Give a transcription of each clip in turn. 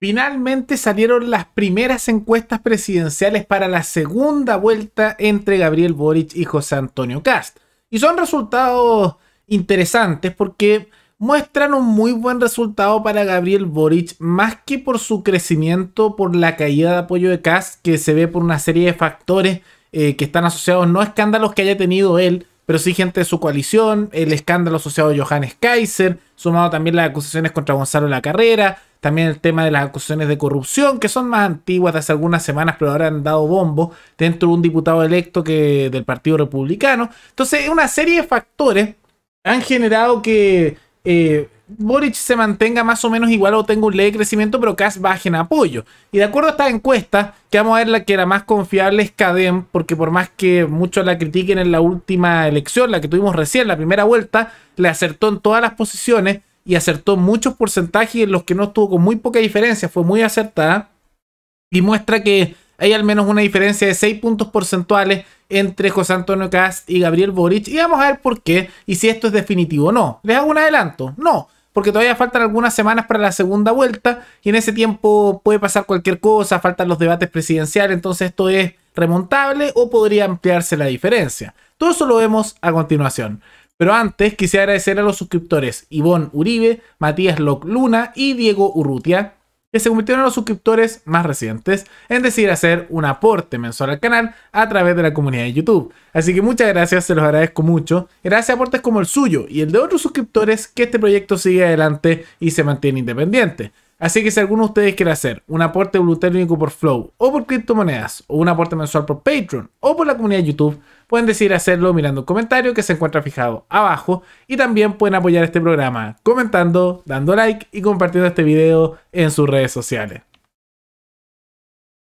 Finalmente salieron las primeras encuestas presidenciales para la segunda vuelta entre Gabriel Boric y José Antonio Cast. Y son resultados interesantes porque muestran un muy buen resultado para Gabriel Boric, más que por su crecimiento, por la caída de apoyo de Cast, que se ve por una serie de factores eh, que están asociados no a escándalos que haya tenido él, pero sí gente de su coalición, el escándalo asociado a Johannes Kaiser, sumado también las acusaciones contra Gonzalo La Carrera, también el tema de las acusaciones de corrupción, que son más antiguas de hace algunas semanas, pero ahora han dado bombo dentro de un diputado electo que, del Partido Republicano. Entonces, una serie de factores han generado que eh, Boric se mantenga más o menos igual o tenga un de crecimiento, pero que baje en apoyo. Y de acuerdo a esta encuesta, que vamos a ver la que era más confiable es Cadem, porque por más que muchos la critiquen en la última elección, la que tuvimos recién, la primera vuelta, le acertó en todas las posiciones y acertó muchos porcentajes en los que no estuvo con muy poca diferencia, fue muy acertada y muestra que hay al menos una diferencia de 6 puntos porcentuales entre José Antonio Cast y Gabriel Boric y vamos a ver por qué y si esto es definitivo o no. Les hago un adelanto, no, porque todavía faltan algunas semanas para la segunda vuelta y en ese tiempo puede pasar cualquier cosa, faltan los debates presidenciales, entonces esto es remontable o podría ampliarse la diferencia. Todo eso lo vemos a continuación. Pero antes quisiera agradecer a los suscriptores Ivonne Uribe, Matías Loc Luna y Diego Urrutia, que se convirtieron en los suscriptores más recientes en decidir hacer un aporte mensual al canal a través de la comunidad de YouTube. Así que muchas gracias, se los agradezco mucho. Gracias a aportes como el suyo y el de otros suscriptores que este proyecto sigue adelante y se mantiene independiente. Así que si alguno de ustedes quiere hacer un aporte voluntario por Flow o por criptomonedas o un aporte mensual por Patreon o por la comunidad de YouTube, pueden decidir hacerlo mirando un comentario que se encuentra fijado abajo y también pueden apoyar este programa comentando, dando like y compartiendo este video en sus redes sociales.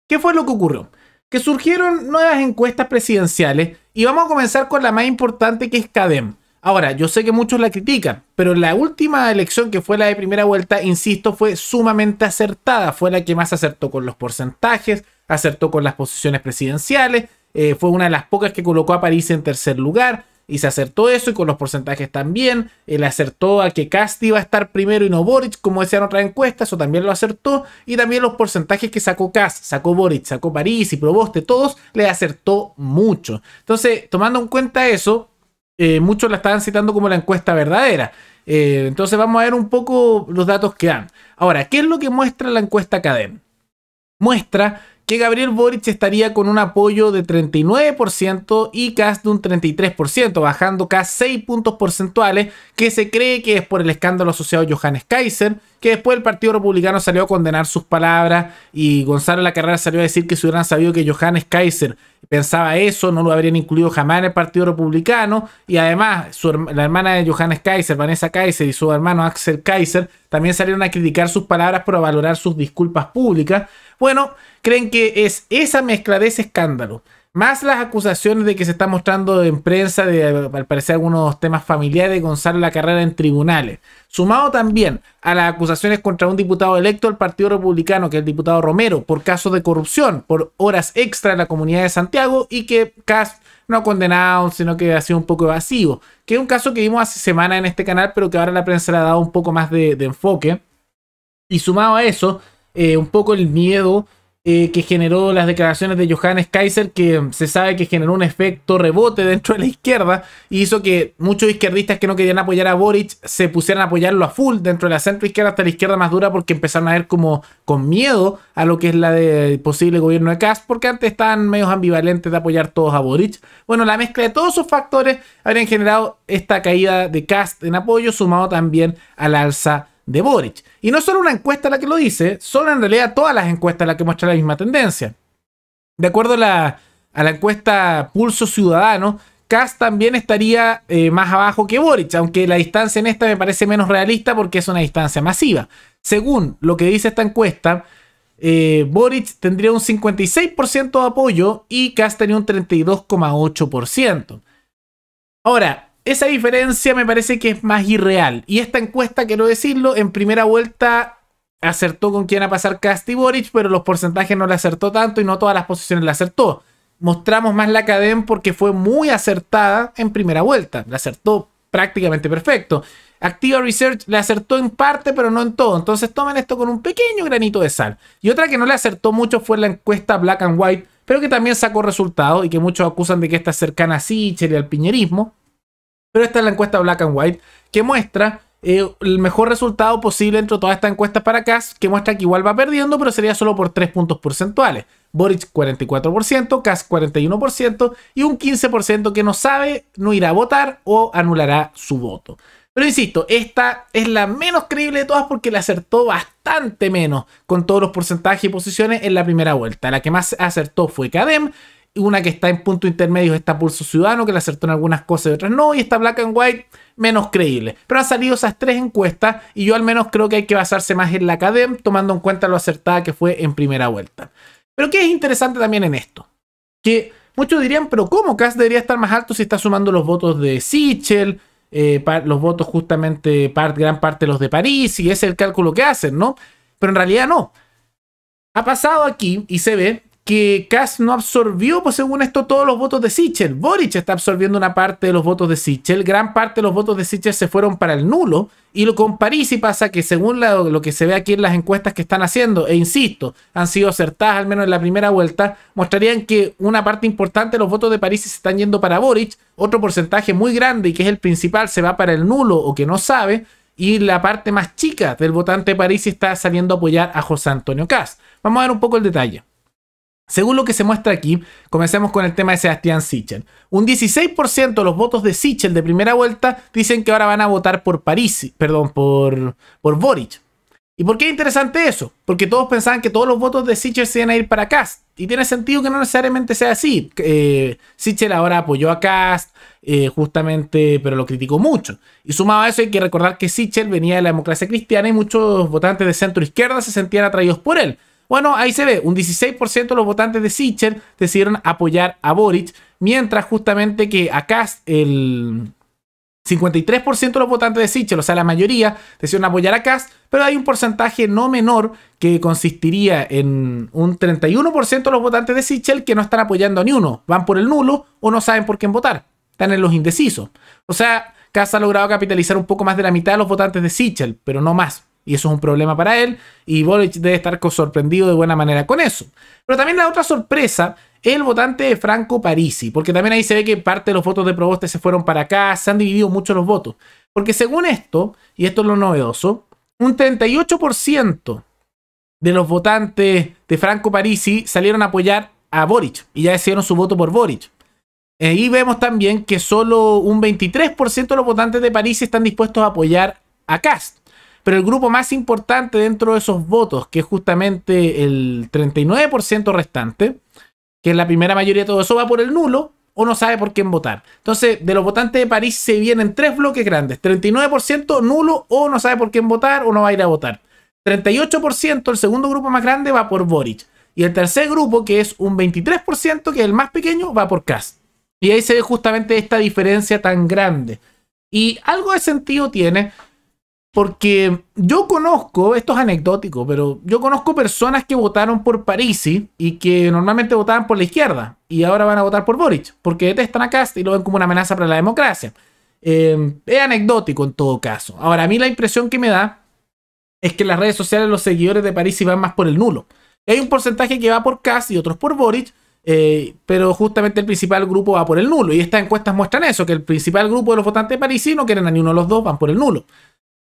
¿Qué fue lo que ocurrió? Que surgieron nuevas encuestas presidenciales y vamos a comenzar con la más importante que es CADEM. Ahora, yo sé que muchos la critican, pero la última elección que fue la de primera vuelta, insisto, fue sumamente acertada. Fue la que más acertó con los porcentajes, acertó con las posiciones presidenciales eh, fue una de las pocas que colocó a París en tercer lugar. Y se acertó eso y con los porcentajes también. Él acertó a que Casti iba a estar primero y no Boric, como decían otras encuestas, eso también lo acertó. Y también los porcentajes que sacó Cast, sacó Boric, sacó París y Proboste, todos le acertó mucho. Entonces, tomando en cuenta eso, eh, muchos la estaban citando como la encuesta verdadera. Eh, entonces vamos a ver un poco los datos que dan. Ahora, ¿qué es lo que muestra la encuesta Cadem? Muestra que Gabriel Boric estaría con un apoyo de 39% y casi de un 33%, bajando casi 6 puntos porcentuales, que se cree que es por el escándalo asociado a Johannes Kaiser, que después el Partido Republicano salió a condenar sus palabras y Gonzalo La Carrera salió a decir que si hubieran sabido que Johannes Kaiser pensaba eso, no lo habrían incluido jamás en el Partido Republicano. Y además, la hermana de Johannes Kaiser, Vanessa Kaiser, y su hermano Axel Kaiser también salieron a criticar sus palabras por valorar sus disculpas públicas. Bueno, creen que es esa mezcla de ese escándalo más las acusaciones de que se está mostrando en prensa de, al parecer, algunos temas familiares de Gonzalo La Carrera en tribunales. Sumado también a las acusaciones contra un diputado electo del Partido Republicano, que es el diputado Romero, por casos de corrupción, por horas extra en la comunidad de Santiago y que Cas no ha condenado, sino que ha sido un poco evasivo. Que es un caso que vimos hace semana en este canal, pero que ahora la prensa le ha dado un poco más de, enfoque. Y sumado a eso, eh, un poco el miedo eh, que generó las declaraciones de Johannes Kaiser, que se sabe que generó un efecto rebote dentro de la izquierda y hizo que muchos izquierdistas que no querían apoyar a Boric se pusieran a apoyarlo a full dentro de la centro izquierda hasta la izquierda más dura porque empezaron a ver como con miedo a lo que es la del posible gobierno de Kast, porque antes estaban medios ambivalentes de apoyar todos a Boric. Bueno, la mezcla de todos esos factores habrían generado esta caída de Kast en apoyo, sumado también al alza de Boric. Y no solo una encuesta la que lo dice, son en realidad todas las encuestas las que muestran la misma tendencia. De acuerdo a la, encuesta Pulso Ciudadano, Cas también estaría eh, más abajo que Boric, aunque la distancia en esta me parece menos realista porque es una distancia masiva. Según lo que dice esta encuesta, eh, Boric tendría un 56% de apoyo y Kass tenía un 32,8%. Ahora, esa diferencia me parece que es más irreal. Y esta encuesta, quiero decirlo, en primera vuelta acertó con quién a pasar Cast Boric, pero los porcentajes no le acertó tanto y no todas las posiciones le acertó. Mostramos más la cadena porque fue muy acertada en primera vuelta. La acertó prácticamente perfecto. Activa Research le acertó en parte, pero no en todo. Entonces tomen esto con un pequeño granito de sal. Y otra que no le acertó mucho fue la encuesta Black and White, pero que también sacó resultados y que muchos acusan de que está cercana a Sichel y al piñerismo. Pero esta es la encuesta Black and White que muestra eh, el mejor resultado posible entre todas estas encuestas para Kass, que muestra que igual va perdiendo, pero sería solo por 3 puntos porcentuales. Boric 44%, Kass 41% y un 15% que no sabe, no irá a votar o anulará su voto. Pero insisto, esta es la menos creíble de todas porque le acertó bastante menos con todos los porcentajes y posiciones en la primera vuelta. La que más acertó fue KadeM una que está en punto intermedio está Pulso Ciudadano, que le acertó en algunas cosas y otras no, y está Black and White menos creíble. Pero han salido esas tres encuestas y yo al menos creo que hay que basarse más en la academia, tomando en cuenta lo acertada que fue en primera vuelta. Pero qué es interesante también en esto, que muchos dirían, pero ¿cómo Cass debería estar más alto si está sumando los votos de Sichel? Eh, los votos justamente gran parte de los de París y ese es el cálculo que hacen, ¿no? Pero en realidad no. Ha pasado aquí y se ve que Kass no absorbió, pues según esto, todos los votos de Sichel. Boric está absorbiendo una parte de los votos de Sichel. Gran parte de los votos de Sichel se fueron para el nulo. Y lo con París y pasa que según lo que se ve aquí en las encuestas que están haciendo, e insisto, han sido acertadas al menos en la primera vuelta, mostrarían que una parte importante de los votos de París se están yendo para Boric. Otro porcentaje muy grande y que es el principal se va para el nulo o que no sabe y la parte más chica del votante de París está saliendo a apoyar a José Antonio Kass. Vamos a ver un poco el detalle. Según lo que se muestra aquí, comencemos con el tema de Sebastián Sichel. Un 16% de los votos de Sichel de primera vuelta dicen que ahora van a votar por París, perdón, por, por Boric. ¿Y por qué es interesante eso? Porque todos pensaban que todos los votos de Sichel se iban a ir para Cast. Y tiene sentido que no necesariamente sea así. Eh, Sichel ahora apoyó a Cast, eh, justamente, pero lo criticó mucho. Y sumado a eso hay que recordar que Sichel venía de la democracia cristiana y muchos votantes de centro izquierda se sentían atraídos por él. Bueno, ahí se ve, un 16% de los votantes de Sichel decidieron apoyar a Boric, mientras justamente que a acá el 53% de los votantes de Sichel, o sea, la mayoría, decidieron apoyar a Cast, pero hay un porcentaje no menor que consistiría en un 31% de los votantes de Sichel que no están apoyando a ni uno, van por el nulo o no saben por quién votar, están en los indecisos. O sea, Kass ha logrado capitalizar un poco más de la mitad de los votantes de Sichel, pero no más. Y eso es un problema para él. Y Boric debe estar sorprendido de buena manera con eso. Pero también la otra sorpresa es el votante de Franco Parisi. Porque también ahí se ve que parte de los votos de Proboste se fueron para acá. Se han dividido mucho los votos. Porque según esto, y esto es lo novedoso, un 38% de los votantes de Franco Parisi salieron a apoyar a Boric. Y ya decidieron su voto por Boric. Eh, y vemos también que solo un 23% de los votantes de Parisi están dispuestos a apoyar a Cast. Pero el grupo más importante dentro de esos votos, que es justamente el 39% restante, que es la primera mayoría de todo eso, va por el nulo o no sabe por quién votar. Entonces, de los votantes de París se vienen tres bloques grandes. 39% nulo o no sabe por quién votar o no va a ir a votar. 38%, el segundo grupo más grande, va por Boric. Y el tercer grupo, que es un 23%, que es el más pequeño, va por Kass. Y ahí se ve justamente esta diferencia tan grande. Y algo de sentido tiene, porque yo conozco, esto es anecdótico, pero yo conozco personas que votaron por Parisi y que normalmente votaban por la izquierda y ahora van a votar por Boric, porque detestan a Cast y lo ven como una amenaza para la democracia. Em, es anecdótico en todo caso. Ahora, a mí la impresión que me da es que las redes sociales los seguidores de Parisi van más por el nulo. Hay un porcentaje que va por Cast y otros por Boric, eh, pero justamente el principal grupo va por el nulo. Y estas encuestas muestran eso, que el principal grupo de los votantes de Parisi no quieren a ni uno de los dos, van por el nulo.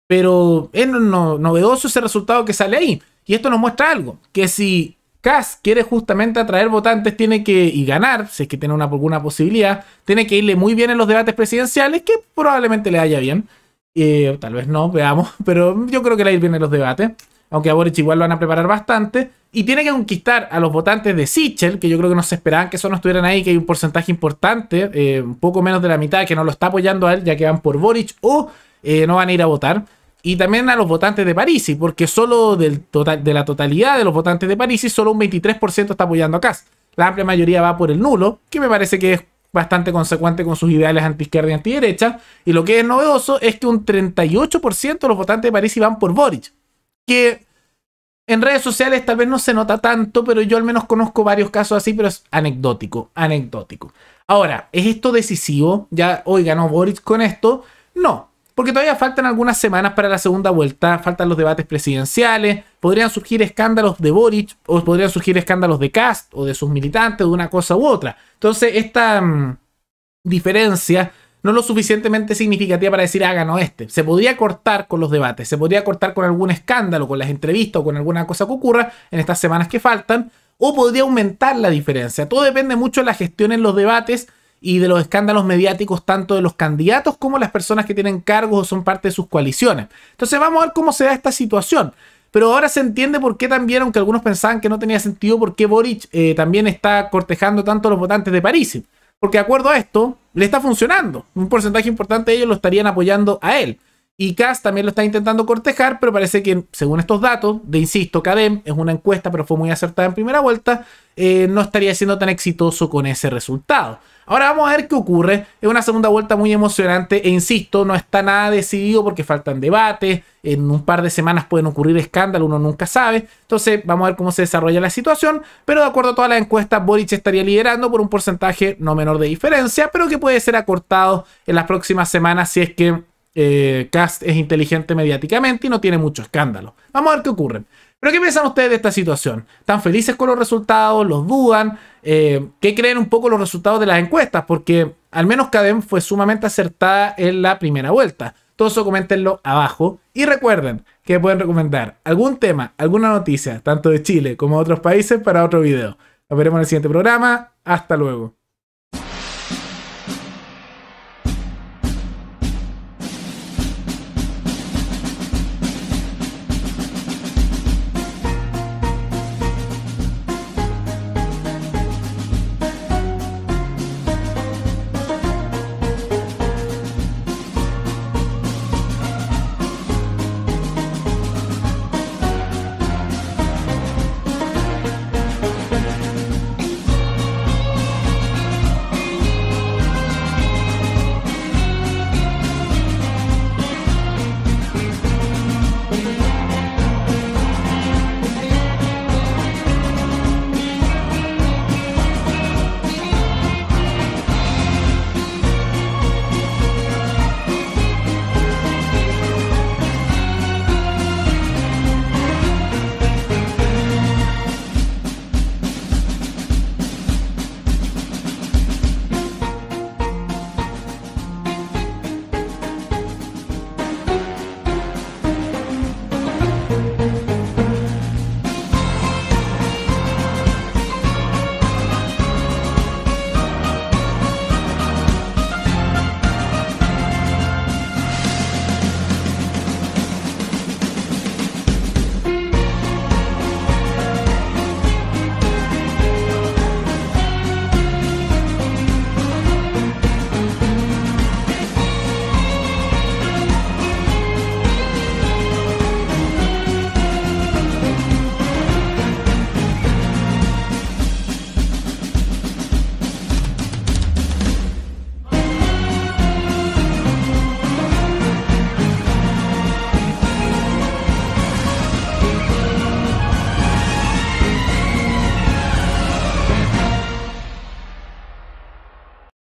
Pero es novedoso ese resultado que sale ahí. Y esto nos muestra algo, que si Cass quiere justamente atraer votantes, tiene que, y ganar, si es que tiene una, alguna posibilidad, tiene que irle muy bien en los debates presidenciales, que probablemente le haya bien. Eh, tal vez no, veamos, pero yo creo que le va ir bien en los debates. Aunque a Boric igual lo van a preparar bastante y tiene que conquistar a los votantes de Sichel, que yo creo que no se esperaban que eso no estuvieran ahí, que hay un porcentaje importante, eh, un poco menos de la mitad, que no lo está apoyando a él, ya que van por Boric o eh, no van a ir a votar. Y también a los votantes de Parisi, porque solo del total, de la totalidad de los votantes de Parisi, solo un 23% está apoyando a Kass. La amplia mayoría va por el nulo, que me parece que es bastante consecuente con sus ideales anti-izquierda y anti-derecha. Y lo que es novedoso es que un 38% de los votantes de Parisi van por Boric. Que en redes sociales tal vez no se nota tanto, pero yo al menos conozco varios casos así, pero es anecdótico, anecdótico. Ahora, ¿es esto decisivo? ¿Ya hoy ganó Boric con esto? No, porque todavía faltan algunas semanas para la segunda vuelta, faltan los debates presidenciales, podrían surgir escándalos de Boric o podrían surgir escándalos de Cast o de sus militantes, de una cosa u otra. Entonces, esta mm, diferencia no lo suficientemente significativa para decir, ah, este. Se podría cortar con los debates, se podría cortar con algún escándalo, con las entrevistas o con alguna cosa que ocurra en estas semanas que faltan, o podría aumentar la diferencia. Todo depende mucho de la gestión en los debates y de los escándalos mediáticos tanto de los candidatos como las personas que tienen cargos o son parte de sus coaliciones. Entonces vamos a ver cómo se da esta situación. Pero ahora se entiende por qué también, aunque algunos pensaban que no tenía sentido, por qué Boric eh, también está cortejando tanto a los votantes de París. Porque de acuerdo a esto, le está funcionando. Un porcentaje importante de ellos lo estarían apoyando a él. Y CAS también lo está intentando cortejar, pero parece que, según estos datos, de insisto, CADEM es una encuesta, pero fue muy acertada en primera vuelta, eh, no estaría siendo tan exitoso con ese resultado. Ahora vamos a ver qué ocurre. Es una segunda vuelta muy emocionante e insisto, no está nada decidido porque faltan debates. En un par de semanas pueden ocurrir escándalos, uno nunca sabe. Entonces vamos a ver cómo se desarrolla la situación. Pero de acuerdo a todas las encuestas, Boric estaría liderando por un porcentaje no menor de diferencia, pero que puede ser acortado en las próximas semanas si es que eh, Cast es inteligente mediáticamente y no tiene mucho escándalo. Vamos a ver qué ocurre. Pero ¿qué piensan ustedes de esta situación? ¿Están felices con los resultados? ¿Los dudan? Eh, ¿Qué creen un poco los resultados de las encuestas? Porque al menos Cadem fue sumamente acertada en la primera vuelta. Todo eso coméntenlo abajo. Y recuerden que pueden recomendar algún tema, alguna noticia, tanto de Chile como de otros países, para otro video. Nos veremos en el siguiente programa. Hasta luego.